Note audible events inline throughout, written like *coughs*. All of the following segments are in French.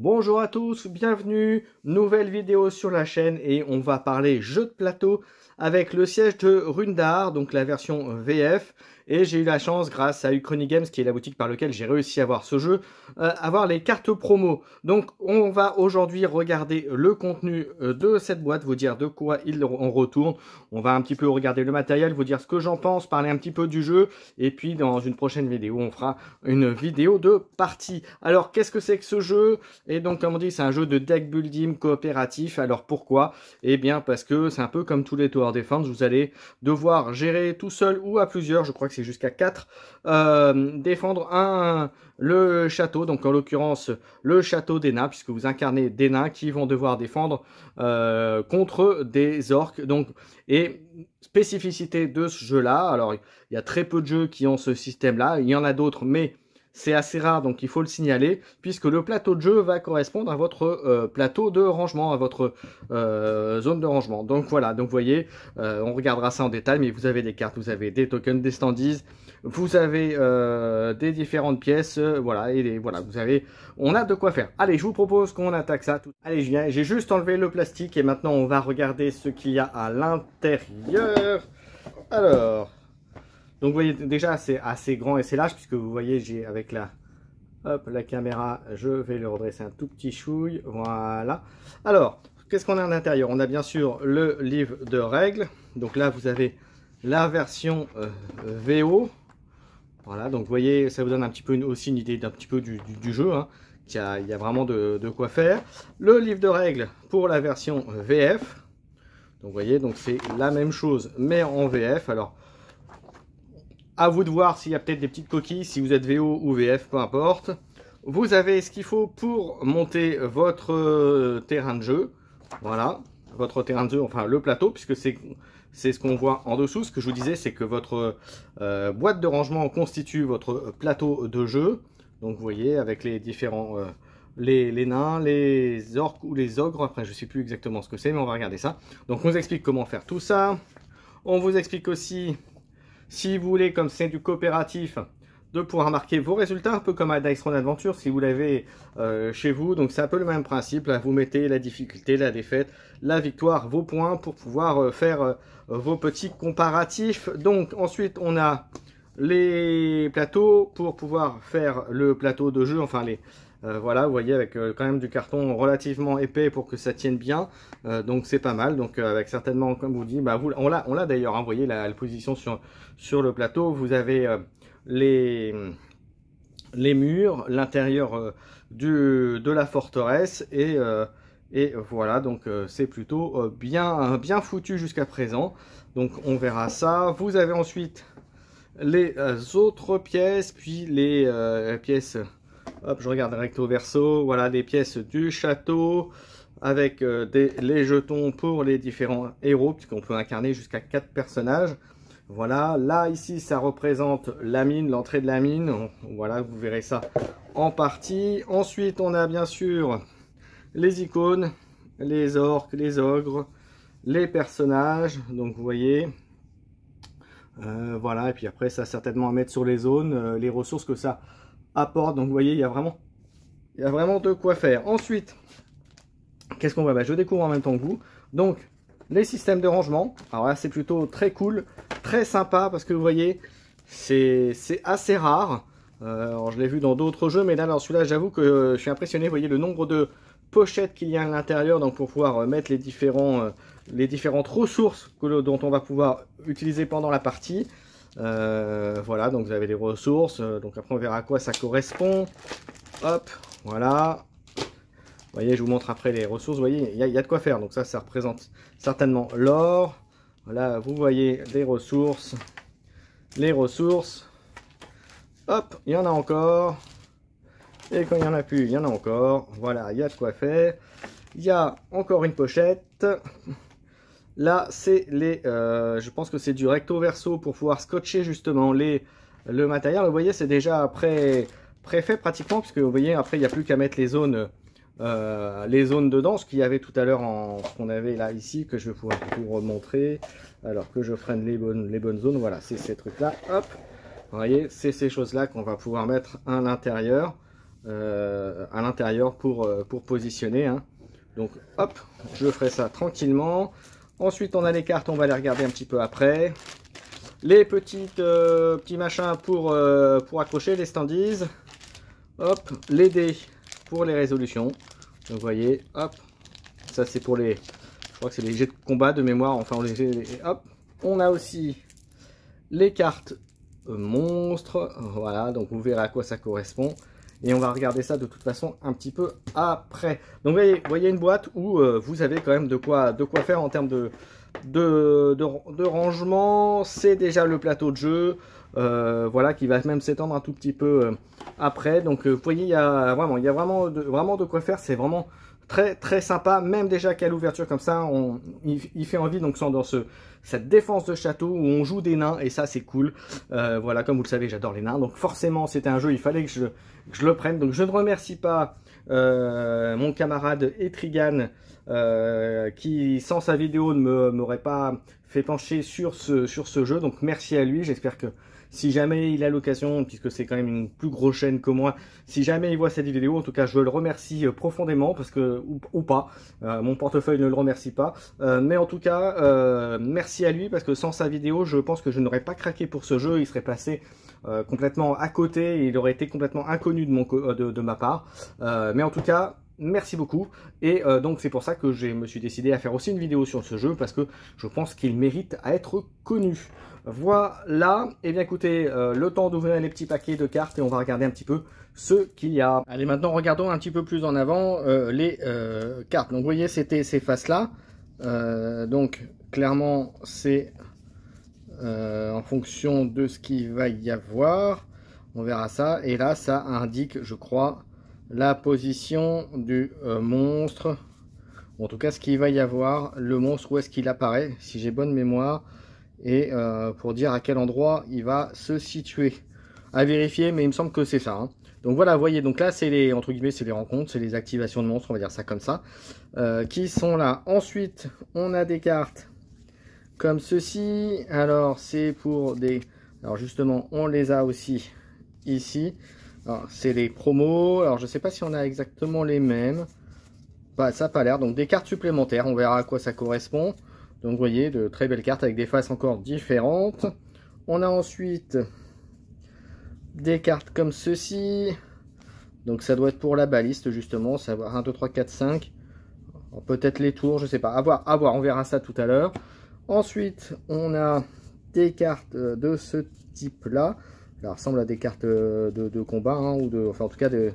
Bonjour à tous, bienvenue, nouvelle vidéo sur la chaîne et on va parler jeu de plateau avec le siège de Rundar, donc la version VF. Et j'ai eu la chance, grâce à Uchrony Games, qui est la boutique par laquelle j'ai réussi à avoir ce jeu, à euh, avoir les cartes promo. Donc on va aujourd'hui regarder le contenu euh, de cette boîte, vous dire de quoi il en retourne. On va un petit peu regarder le matériel, vous dire ce que j'en pense, parler un petit peu du jeu. Et puis dans une prochaine vidéo, on fera une vidéo de partie. Alors qu'est-ce que c'est que ce jeu et donc, comme on dit, c'est un jeu de deck building coopératif. Alors pourquoi Eh bien, parce que c'est un peu comme tous les Tower Defense. Vous allez devoir gérer tout seul ou à plusieurs, je crois que c'est jusqu'à 4, euh, défendre un, le château. Donc, en l'occurrence, le château des nains, puisque vous incarnez des nains qui vont devoir défendre euh, contre des orques. Donc, et spécificité de ce jeu-là, alors il y a très peu de jeux qui ont ce système-là. Il y en a d'autres, mais c'est assez rare, donc il faut le signaler, puisque le plateau de jeu va correspondre à votre euh, plateau de rangement, à votre euh, zone de rangement. Donc voilà, donc vous voyez, euh, on regardera ça en détail, mais vous avez des cartes, vous avez des tokens, des standees, vous avez des différentes pièces, voilà, et voilà, vous avez, on a de quoi faire. Allez, je vous propose qu'on attaque ça. Tout... Allez, je viens, j'ai juste enlevé le plastique et maintenant on va regarder ce qu'il y a à l'intérieur. Alors, donc vous voyez déjà c'est assez grand et c'est large puisque vous voyez j'ai avec la, la caméra, je vais le redresser un tout petit chouille, voilà. Alors, qu'est-ce qu'on a à l'intérieur On a bien sûr le livre de règles, donc là vous avez la version euh, VO, voilà, donc vous voyez, ça vous donne un petit peu aussi une idée d'un petit peu du, jeu, hein, il, y a, y, a vraiment de, de quoi faire. Le livre de règles pour la version VF, donc vous voyez, donc c'est la même chose mais en VF, alors... À vous de voir s'il y a peut-être des petites coquilles, si vous êtes VO ou VF, peu importe. Vous avez ce qu'il faut pour monter votre euh, terrain de jeu. Voilà, votre terrain de jeu, enfin le plateau, puisque c'est ce qu'on voit en dessous. Ce que je vous disais, c'est que votre euh, boîte de rangement constitue votre euh, plateau de jeu. Donc vous voyez, avec les différents... les, les, nains, les orques ou les ogres, après je ne sais plus exactement ce que c'est, mais on va regarder ça. Donc on vous explique comment faire tout ça. On vous explique aussi si vous voulez, comme c'est du coopératif, de pouvoir marquer vos résultats, un peu comme à Dice Run Adventure si vous l'avez euh, chez vous. Donc c'est un peu le même principe, là, vous mettez la difficulté, la défaite, la victoire, vos points pour pouvoir euh, faire euh, vos petits comparatifs. Donc ensuite on a les plateaux pour pouvoir faire le plateau de jeu, enfin les, euh, voilà, vous voyez, avec euh, quand même du carton relativement épais pour que ça tienne bien. Euh, donc c'est pas mal. Donc avec certainement, comme vous dites, bah, on l'a, d'ailleurs. envoyé hein. vous voyez la, position sur sur le plateau. Vous avez les les murs, l'intérieur de la forteresse et et voilà, donc c'est plutôt bien, bien foutu jusqu'à présent. Donc on verra ça. Vous avez ensuite les autres pièces, puis les pièces Hop, je regarde recto verso. Voilà les pièces du château avec euh, les jetons pour les différents héros, puisqu'on peut incarner jusqu'à 4 personnages. Voilà, là ici ça représente la mine, l'entrée de la mine. Voilà, vous verrez ça en partie. Ensuite, on a bien sûr les icônes, les orques, les ogres, les personnages. Donc vous voyez, euh, voilà, et puis après ça certainement à mettre sur les zones, euh, les ressources que ça donc vous voyez, il y a vraiment, il y a vraiment de quoi faire. Ensuite, qu'est-ce qu'on voit bah, Je découvre en même temps que vous. Donc, les systèmes de rangement. Alors là, c'est plutôt très cool, très sympa, parce que vous voyez, c'est assez rare. Euh, alors, je l'ai vu dans d'autres jeux, mais là, alors celui-là, j'avoue que euh, je suis impressionné. Vous voyez le nombre de pochettes qu'il y a à l'intérieur, donc pour pouvoir euh, mettre les, différents, les différentes ressources que, dont on va pouvoir utiliser pendant la partie. Euh, voilà, donc vous avez les ressources. Euh, donc après, on verra à quoi ça correspond. Hop, voilà. Vous voyez, je vous montre après les ressources. Vous voyez, il y, a de quoi faire. Donc ça, ça représente certainement l'or. Voilà, vous voyez les ressources. Les ressources. Hop, il y en a encore. Et quand il n'y en a plus, il y en a encore. Voilà, il y a de quoi faire. Il y a encore une pochette. Là, c'est les, euh, je pense que c'est du recto verso pour pouvoir scotcher justement les, le matériel. Vous voyez, c'est déjà après préfait pratiquement, puisque vous voyez, après, il n'y a plus qu'à mettre les zones, euh, les zones dedans, ce qu'il y avait tout à l'heure, ce qu'on avait là, ici, que je vais pouvoir vous remontrer, alors que je freine les bonnes, zones. Voilà, c'est ces trucs-là, Vous voyez, c'est ces choses-là qu'on va pouvoir mettre à l'intérieur, euh, à l'intérieur pour, positionner. Hein. Donc, hop, je ferai ça tranquillement. Ensuite, on a les cartes, on va les regarder un petit peu après. Les petites, euh, petits machins euh, pour, accrocher, les standees. Hop, les dés pour les résolutions. vous voyez, hop, ça c'est pour les... Je crois que c'est les jets de combat de mémoire, enfin, on les, hop. On a aussi les cartes euh, monstres, voilà, donc vous verrez à quoi ça correspond. Et on va regarder ça de toute façon un petit peu après. Donc vous voyez, voyez une boîte où euh, vous avez quand même de quoi, de quoi faire en termes de, de, rangement. C'est déjà le plateau de jeu. Euh, voilà, qui va même s'étendre un tout petit peu euh, après. Donc vous voyez, il y a vraiment, il y a vraiment, vraiment de quoi faire. C'est vraiment très très sympa, même déjà qu'à l'ouverture comme ça, on, il, fait envie donc dans ce, cette défense de château où on joue des nains et ça c'est cool. Euh, voilà, comme vous le savez, j'adore les nains, donc forcément c'était un jeu, il fallait que je, je, le prenne. Donc je ne remercie pas euh, mon camarade Etrigan euh, qui sans sa vidéo ne m'aurait pas fait pencher sur ce, sur ce jeu, donc merci à lui, j'espère que si jamais il a l'occasion, puisque c'est quand même une plus grosse chaîne que moi, si jamais il voit cette vidéo, en tout cas je le remercie euh, profondément, parce que, ou, pas, euh, mon portefeuille ne le remercie pas. Euh, mais en tout cas, merci à lui, parce que sans sa vidéo, je pense que je n'aurais pas craqué pour ce jeu, il serait passé complètement à côté, il aurait été complètement inconnu de, mon de, de ma part. mais en tout cas, merci beaucoup. Et euh, donc c'est pour ça que je me suis décidé à faire aussi une vidéo sur ce jeu, parce que je pense qu'il mérite à être connu. Voilà, et eh bien écoutez, euh, le temps d'ouvrir les petits paquets de cartes et on va regarder un petit peu ce qu'il y a. Allez, maintenant regardons un petit peu plus en avant euh, les cartes. Donc vous voyez, c'était ces faces-là. donc clairement, c'est en fonction de ce qu'il va y avoir. On verra ça. Et là, ça indique, je crois, la position du euh, monstre, en tout cas ce qu'il va y avoir, le monstre, où est-ce qu'il apparaît, si j'ai bonne mémoire, et euh, pour dire à quel endroit il va se situer. À vérifier, mais il me semble que c'est ça. Hein. Donc voilà, vous voyez, donc là c'est les, entre guillemets, c'est les rencontres, c'est les activations de monstres, on va dire ça comme ça, euh, qui sont là. Ensuite, on a des cartes comme ceci. Alors c'est pour des... Alors justement, on les a aussi ici. C'est les promos. Alors, je ne sais pas si on a exactement les mêmes. Bah, ça n'a pas l'air. Donc, des cartes supplémentaires. On verra à quoi ça correspond. Donc, vous voyez, de très belles cartes avec des faces encore différentes. On a ensuite des cartes comme ceci. Donc, ça doit être pour la baliste, justement. savoir 1, 2, 3, 4, 5. Peut-être les tours, je ne sais pas. avoir à voir. On verra ça tout à l'heure. Ensuite, on a des cartes euh, de ce type-là. Bah, ça ressemble à des cartes euh, de, combat, hein, ou de, enfin en tout cas de...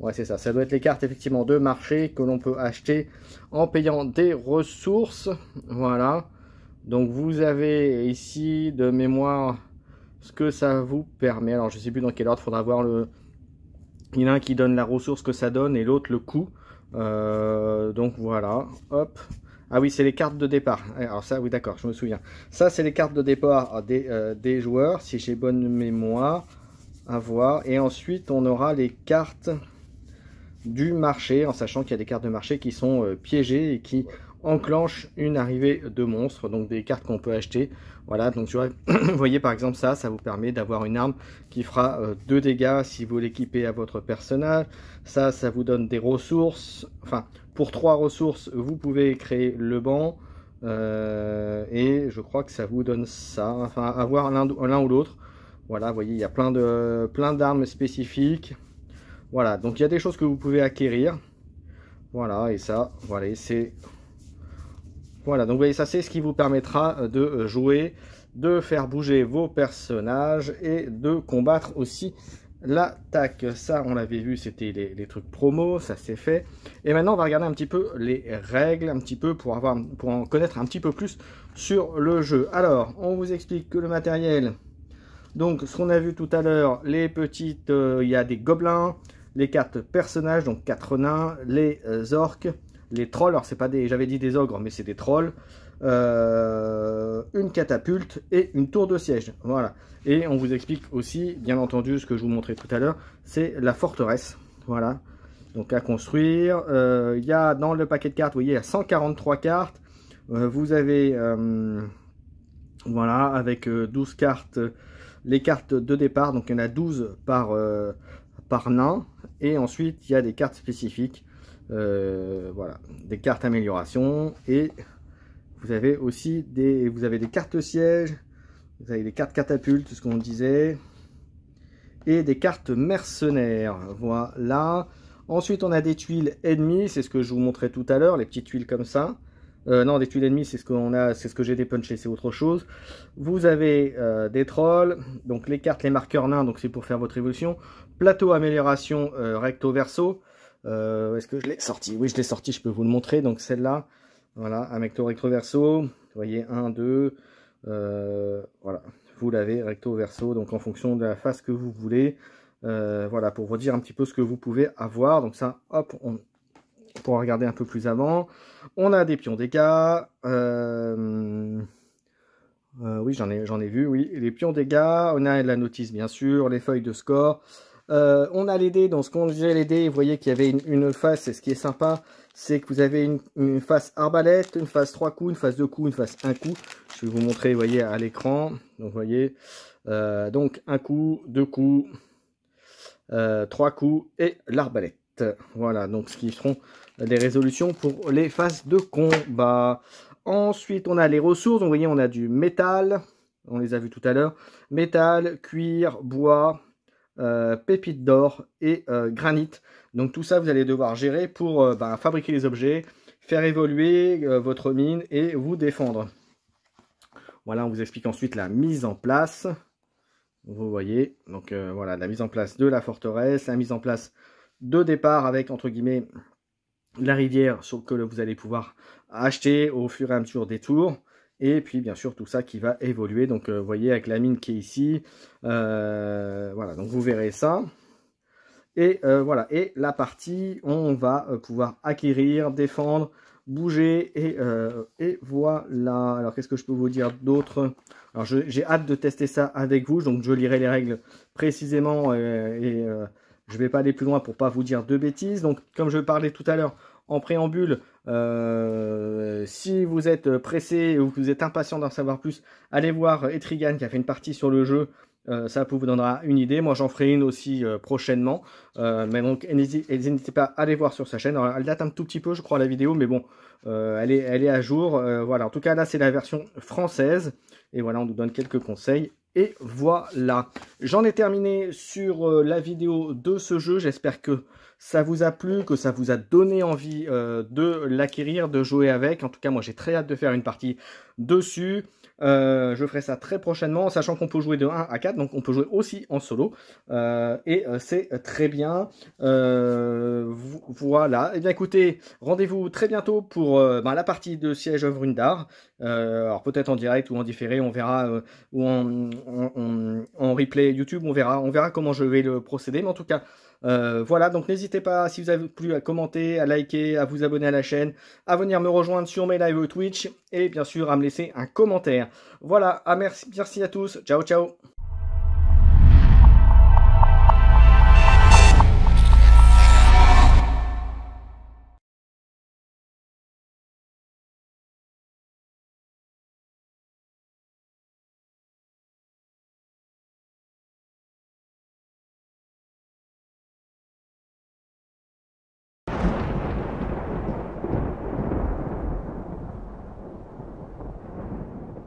Ouais c'est ça, ça doit être les cartes effectivement de marché que l'on peut acheter en payant des ressources. Voilà, donc vous avez ici de mémoire ce que ça vous permet. Alors je sais plus dans quel ordre, faudra voir le... Il y en a un qui donne la ressource que ça donne et l'autre le coût. Euh, donc voilà, hop, ah oui, c'est les cartes de départ. Eh, alors ça, oui, d'accord, je me souviens. Ça, c'est les cartes de départ euh, euh, des, joueurs, si j'ai bonne mémoire. À voir. Et ensuite, on aura les cartes du marché, en sachant qu'il y a des cartes de marché qui sont euh, piégées et qui enclenchent une arrivée de monstres, donc des cartes qu'on peut acheter. Voilà, donc *coughs* vous voyez par exemple ça, ça vous permet d'avoir une arme qui fera deux dégâts si vous l'équipez à votre personnage. Ça, ça vous donne des ressources. Enfin, pour trois ressources, vous pouvez créer le banc. Euh, et je crois que ça vous donne ça. Enfin, avoir l'un ou l'autre. Voilà, vous voyez, il y a plein de plein d'armes spécifiques. Voilà, donc il y a des choses que vous pouvez acquérir. Voilà, et ça, voilà, c'est... Voilà, donc vous voyez, ça c'est ce qui vous permettra de jouer, de faire bouger vos personnages et de combattre aussi Là, tac, ça on l'avait vu, c'était les, trucs promo, ça c'est fait. Et maintenant on va regarder un petit peu les règles, un petit peu pour, avoir, pour en connaître un petit peu plus sur le jeu. Alors, on vous explique que le matériel, donc ce qu'on a vu tout à l'heure, les petites, euh, il y a des gobelins, les cartes personnages, donc quatre nains, les euh, orques, les trolls, alors c'est pas des, j'avais dit des ogres, mais c'est des trolls. Euh, une catapulte et une tour de siège. Voilà. Et on vous explique aussi, bien entendu, ce que je vous montrais tout à l'heure, c'est la forteresse. Voilà. Donc à construire. Euh, il y a dans le paquet de cartes, vous voyez, il y a 143 cartes. Euh, vous avez, voilà, avec 12 cartes, les cartes de départ. Donc il y en a 12 par, par nain. Et ensuite, il y a des cartes spécifiques. voilà, des cartes amélioration et vous avez aussi des, vous avez des cartes sièges, vous avez des cartes catapultes, ce qu'on disait, et des cartes mercenaires. Voilà. Ensuite, on a des tuiles ennemies, c'est ce que je vous montrais tout à l'heure, les petites tuiles comme ça. Euh, non, des tuiles ennemies, c'est ce qu'on a, c'est ce que j'ai dépunché, c'est autre chose. Vous avez euh, des trolls, donc les cartes, les marqueurs nains, donc c'est pour faire votre évolution. Plateau amélioration euh, recto verso. Est-ce que je l'ai sorti Oui, je l'ai sorti, je peux vous le montrer. Donc celle-là, voilà, avec recto verso, vous voyez 1, 2, euh, voilà, vous l'avez recto verso, donc en fonction de la face que vous voulez, euh, voilà, pour vous dire un petit peu ce que vous pouvez avoir, donc ça, hop, on pourra regarder un peu plus avant, on a des pions dégâts, euh, oui, j'en ai, ai vu, oui, les pions dégâts, on a la notice bien sûr, les feuilles de score, euh, on a les dés, dans ce qu'on disait les dés, vous voyez qu'il y avait une, face, et ce qui est sympa, c'est que vous avez une, face arbalète, une face 3 coups, une face 2 coups, une face 1 coup. Je vais vous montrer, vous voyez, à l'écran. Donc, vous voyez, euh, donc un coup, deux coups, euh, trois coups et l'arbalète. Voilà, donc ce qui seront des résolutions pour les phases de combat. Ensuite, on a les ressources. vous voyez, on a du métal. On les a vus tout à l'heure. Métal, cuir, bois, euh, pépites d'or et euh, granit. Donc tout ça, vous allez devoir gérer pour euh, bah, fabriquer les objets, faire évoluer votre mine et vous défendre. Voilà, on vous explique ensuite la mise en place. Vous voyez, donc voilà, la mise en place de la forteresse, la mise en place de départ avec, entre guillemets, la rivière sur que vous allez pouvoir acheter au fur et à mesure des tours. Et puis bien sûr tout ça qui va évoluer. Donc vous euh, voyez avec la mine qui est ici. Euh, voilà, donc vous verrez ça. Et euh, voilà, et la partie, on va pouvoir acquérir, défendre, bouger et, voilà. Alors qu'est-ce que je peux vous dire d'autre Alors j'ai hâte de tester ça avec vous, donc je lirai les règles précisément et, je ne vais pas aller plus loin pour pas vous dire de bêtises. Donc comme je parlais tout à l'heure en préambule, euh, si vous êtes pressé ou que vous êtes impatient d'en savoir plus, allez voir Etrigan qui a fait une partie sur le jeu. Euh, ça vous donnera une idée. Moi, j'en ferai une aussi euh, prochainement. mais donc, n'hésitez pas à aller voir sur sa chaîne. Alors, elle date un tout petit peu, je crois, la vidéo, mais bon, elle, est, elle est à jour. voilà, en tout cas, là, c'est la version française. Et voilà, on nous donne quelques conseils et voilà, j'en ai terminé sur la vidéo de ce jeu. J'espère que ça vous a plu, que ça vous a donné envie euh, de l'acquérir, de jouer avec. En tout cas, moi, j'ai très hâte de faire une partie dessus. Euh, je ferai ça très prochainement, sachant qu'on peut jouer de 1 à 4, donc on peut jouer aussi en solo. Euh, et c'est très bien. voilà. Eh bien, écoutez, rendez-vous très bientôt pour ben, la partie de Siège of d'art, alors, peut-être en direct ou en différé, on verra, ou en, en replay YouTube, on verra, on verra comment je vais le procéder. Mais en tout cas, euh, voilà, donc n'hésitez pas, si vous avez plu, à commenter, à liker, à vous abonner à la chaîne, à venir me rejoindre sur mes lives Twitch et bien sûr à me laisser un commentaire. Voilà, merci à tous. Ciao, ciao.